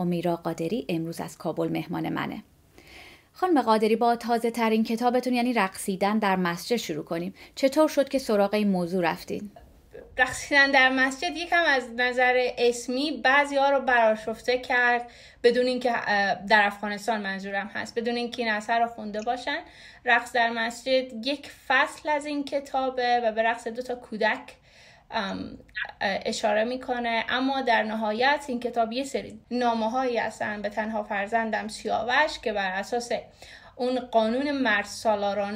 امیرا قادری امروز از کابل مهمان منه خانم قادری با تازه ترین کتابتون یعنی رقصیدن در مسجد شروع کنیم چطور شد که سراغ این موضوع رفتین؟ رقصیدن در مسجد یکم از نظر اسمی بعضی ها رو براشفته کرد بدون اینکه در افغانستان منظورم هست بدون اینکه این اثر رو خونده باشن رقص در مسجد یک فصل از این کتابه و به رقص دو تا کودک اشاره میکنه اما در نهایت این کتاب یه سری نامه هایی هستن به تنها فرزندم سیاوش که بر اساس اون قانون مرد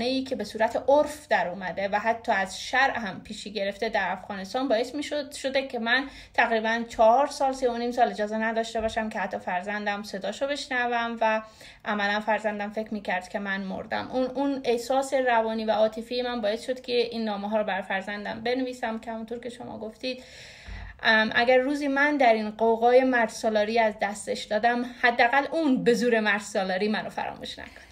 ای که به صورت عرف در اومده و حتی از شرع هم پیشی گرفته در افغانستان باعث می شده که من تقریبا چهار سال سه و نیم سال اجازه نداشته باشم که حتی فرزندم صداشو بشنوم و عملا فرزندم فکر می کرد که من مردم اون اون احساس روانی و عاطفی من باعث شد که این نامه ها رو بر فرزندم بنویسم که اونطور که شما گفتید اگر روزی من در این قوقای مرسالاری از دستش دادم حداقل اون به زور مرسالاری منو فراموش نکنه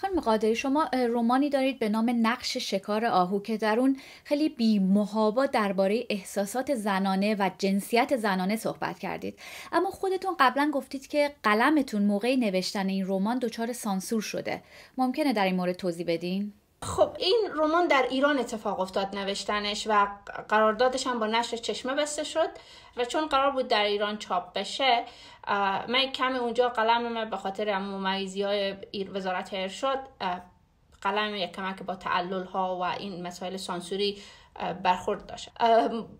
خانم قادری شما رومانی دارید به نام نقش شکار آهو که در اون خیلی بی محابا درباره احساسات زنانه و جنسیت زنانه صحبت کردید اما خودتون قبلا گفتید که قلمتون موقع نوشتن این رمان دچار سانسور شده ممکنه در این مورد توضیح بدین خب این رمان در ایران اتفاق افتاد نوشتنش و قراردادش هم با نشر چشمه بسته شد و چون قرار بود در ایران چاپ بشه من کم اونجا قلم من به خاطر ممیزی های وزارت ارشاد قلم یک کمک با تعلل ها و این مسائل سانسوری برخورد داشت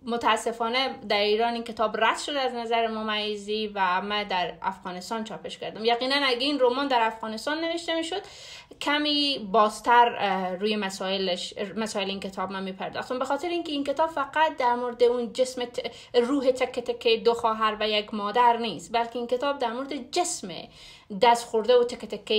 متاسفانه در ایران این کتاب رد شد از نظر ممیزی و من در افغانستان چاپش کردم یقینا اگه این رمان در افغانستان نوشته میشد کمی بازتر روی مسائلش مسائل این کتاب من میپرداختم به خاطر اینکه این کتاب فقط در مورد اون جسم روح تک تک دو خواهر و یک مادر نیست بلکه این کتاب در مورد جسم دست خورده و تک تکه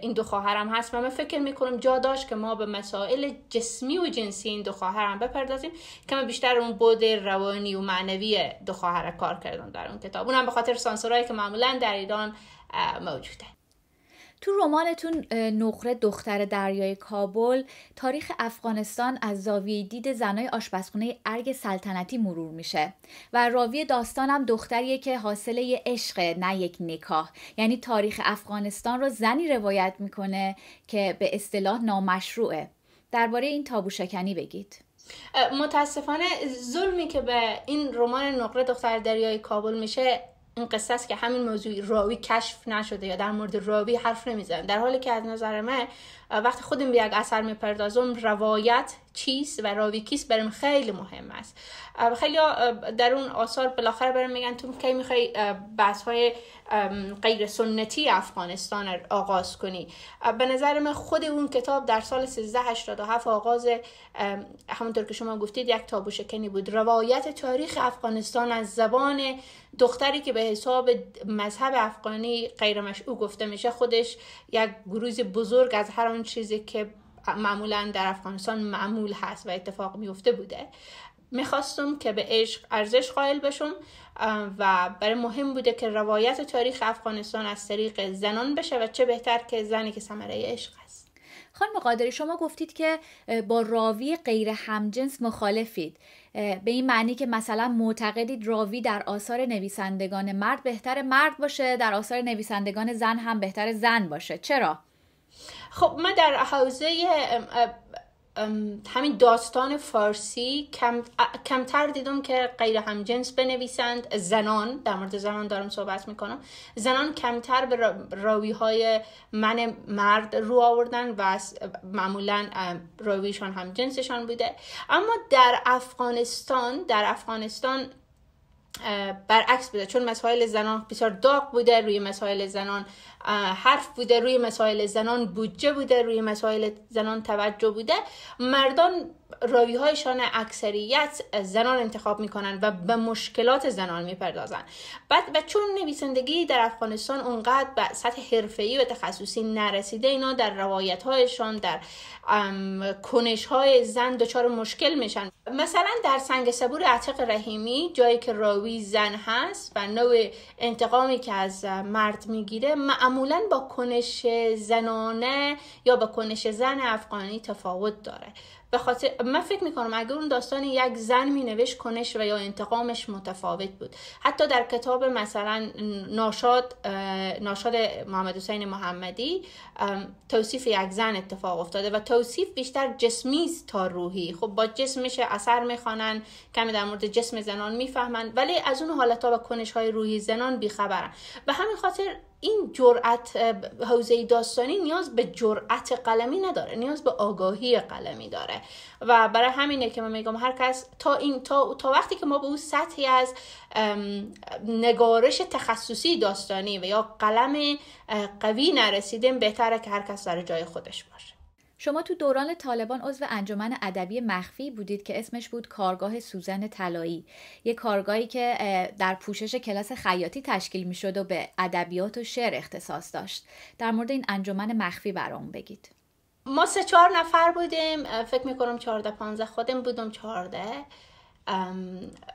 این دو خواهرم هست و من فکر میکنم جا داشت که ما به مسائل جسمی و جنسی این دو خواهرم بپردازیم که من بیشتر اون بود روانی و معنوی دو خواهر کار کردن در اون کتاب اونم به خاطر سانسورایی که معمولا در ایران موجوده تو رمانتون نقره دختر دریای کابل تاریخ افغانستان از زاویه دید زنای آشپزخونه ارگ سلطنتی مرور میشه و راوی داستانم دختریه که حاصل یه عشق نه یک نکاح یعنی تاریخ افغانستان رو زنی روایت میکنه که به اصطلاح نامشروعه درباره این تابو شکنی بگید متاسفانه ظلمی که به این رمان نقره دختر دریای کابل میشه این قصه است که همین موضوع راوی کشف نشده یا در مورد راوی حرف نمیزنیم در حالی که از نظر من وقتی خودم به یک اثر میپردازم روایت چیست و راوی کیست برام خیلی مهم است خیلی در اون آثار بالاخره برام میگن تو که میخوای بحث های غیر سنتی افغانستان رو آغاز کنی به نظر من خود اون کتاب در سال 1387 آغاز همونطور که شما گفتید یک تابو شکنی بود روایت تاریخ افغانستان از زبان دختری که به حساب مذهب افغانی غیر مشعو گفته میشه خودش یک گروز بزرگ از هر چیزی که معمولا در افغانستان معمول هست و اتفاق میفته بوده میخواستم که به عشق ارزش قائل بشم و برای مهم بوده که روایت تاریخ افغانستان از طریق زنان بشه و چه بهتر که زنی که سمره عشق هست خانم قادری شما گفتید که با راوی غیر همجنس مخالفید به این معنی که مثلا معتقدید راوی در آثار نویسندگان مرد بهتر مرد باشه در آثار نویسندگان زن هم بهتر زن باشه چرا خب من در حوزه همین داستان فارسی کم، کمتر دیدم که غیر همجنس بنویسند زنان در مورد زنان دارم صحبت میکنم زنان کمتر به راوی های من مرد رو آوردن و معمولا راویشان همجنسشان بوده اما در افغانستان در افغانستان برعکس بوده چون مسائل زنان بسیار داغ بوده روی مسائل زنان حرف بوده روی مسائل زنان بودجه بوده روی مسائل زنان توجه بوده مردان راوی هایشان اکثریت زنان انتخاب میکنن و به مشکلات زنان میپردازن بعد و چون نویسندگی در افغانستان اونقدر به سطح حرفه‌ای و تخصصی نرسیده اینا در روایت هایشان در کنش های زن دچار مشکل میشن مثلا در سنگ صبور عتیق رحیمی جایی که راوی زن هست و نوع انتقامی که از مرد میگیره معمولا با کنش زنانه یا با کنش زن افغانی تفاوت داره به خاطر من فکر میکنم اگر اون داستان یک زن می نوشت کنش و یا انتقامش متفاوت بود حتی در کتاب مثلا ناشاد ناشاد محمد حسین محمدی توصیف یک زن اتفاق افتاده و توصیف بیشتر جسمی تا روحی خب با جسمش اثر میخوانن کمی در مورد جسم زنان میفهمن ولی از اون حالت ها و کنش های روحی زنان بیخبرن به همین خاطر این جرأت حوزه داستانی نیاز به جرأت قلمی نداره نیاز به آگاهی قلمی داره و برای همینه که ما میگم هر کس تا این تا, تا وقتی که ما به اون سطحی از نگارش تخصصی داستانی و یا قلم قوی نرسیدیم بهتره که هر کس در جای خودش باشه شما تو دوران طالبان عضو انجمن ادبی مخفی بودید که اسمش بود کارگاه سوزن طلایی یه کارگاهی که در پوشش کلاس خیاطی تشکیل میشد و به ادبیات و شعر اختصاص داشت در مورد این انجمن مخفی برام بگید ما سه چهار نفر بودیم فکر کنم چهارده پانزه خودم بودم چهارده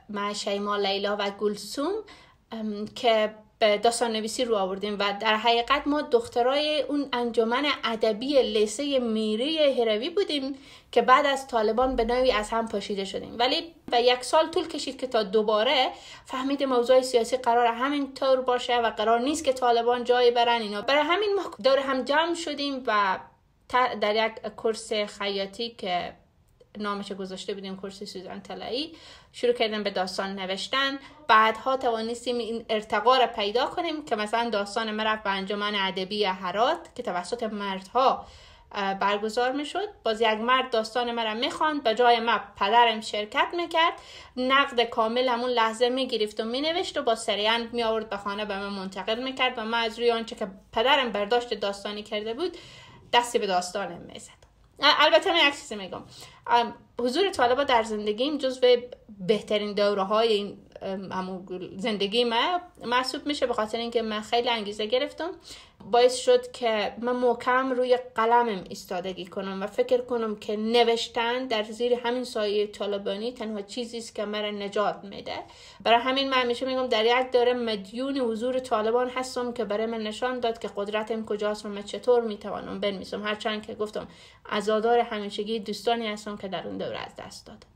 من شیما لیلا و گلسوم که به داستان نویسی رو آوردیم و در حقیقت ما دخترای اون انجمن ادبی لیسه میری هروی بودیم که بعد از طالبان به نوی از هم پاشیده شدیم ولی به یک سال طول کشید که تا دوباره فهمید موضوع سیاسی قرار همین طور باشه و قرار نیست که طالبان جای برن اینا برای همین ما دور هم جمع شدیم و در یک کورس خیاطی که نامش گذاشته بودیم کرسی سوزن تلایی شروع کردیم به داستان نوشتن بعدها توانستیم این ارتقا را پیدا کنیم که مثلا داستان من رفت به انجمن ادبی حرات که توسط مردها برگزار میشد باز یک مرد داستان مرا میخواند به جای من پدرم شرکت میکرد نقد کامل همون لحظه میگرفت و مینوشت و با می آورد به خانه به من منتقل میکرد و من از روی آنچه که پدرم برداشت داستانی کرده بود دستی به داستانم میزد البته من یک چیزی میگم حضور طالبا در زندگیم جزو بهترین دوره های این زندگی ما محسوب میشه به خاطر اینکه من خیلی انگیزه گرفتم باعث شد که من محکم روی قلمم استادگی کنم و فکر کنم که نوشتن در زیر همین سایه طالبانی تنها چیزی است که مرا نجات میده برای همین من همیشه میگم در یک داره مدیون حضور طالبان هستم که برای من نشان داد که قدرتم کجاست و من چطور میتوانم بنویسم هرچند که گفتم عزادار همیشگی دوستانی هستم که در اون دوره از دست دادم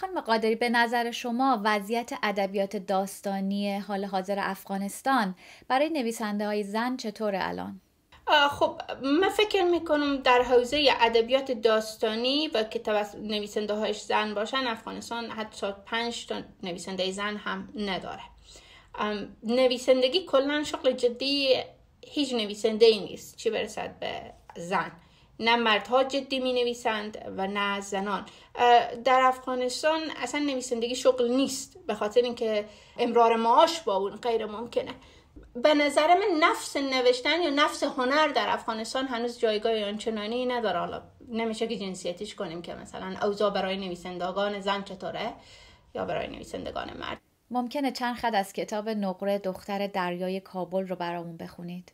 خانم قادری به نظر شما وضعیت ادبیات داستانی حال حاضر افغانستان برای نویسنده های زن چطوره الان؟ خب من فکر میکنم در حوزه ادبیات داستانی و که نویسنده هایش زن باشن افغانستان حتی پنج تا نویسنده زن هم نداره نویسندگی کلا شغل جدی هیچ نویسنده ای نیست چی برسد به زن نه مردها جدی می نویسند و نه زنان در افغانستان اصلا نویسندگی شغل نیست به خاطر اینکه امرار معاش با اون غیر ممکنه به نظر من نفس نوشتن یا نفس هنر در افغانستان هنوز جایگاه آنچنانی نداره حالا نمیشه که جنسیتیش کنیم که مثلا اوزا برای نویسندگان زن چطوره یا برای نویسندگان مرد ممکنه چند خط از کتاب نقره دختر دریای کابل رو برامون بخونید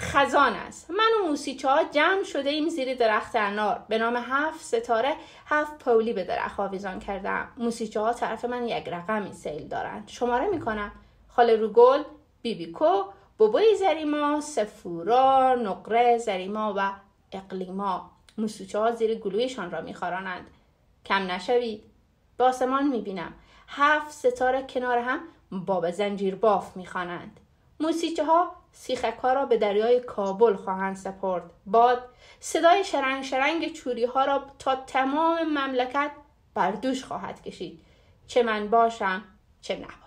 خزان است من و موسیچه ها جمع شده ایم زیر درخت انار به نام هفت ستاره هفت پولی به درخت آویزان کردم موسیچه ها طرف من یک رقمی سیل دارند شماره میکنم خاله روگل بیبیکو بوبوی زریما سفورا نقره زریما و اقلیما موسیچه ها زیر گلویشان را میخوارانند کم نشوید به آسمان میبینم هفت ستاره کنار هم باب زنجیر باف میخوانند موسیچه ها ها را به دریای کابل خواهند سپرد باد صدای شرنگ شرنگ چوری ها را تا تمام مملکت بر دوش خواهد کشید چه من باشم چه نباشم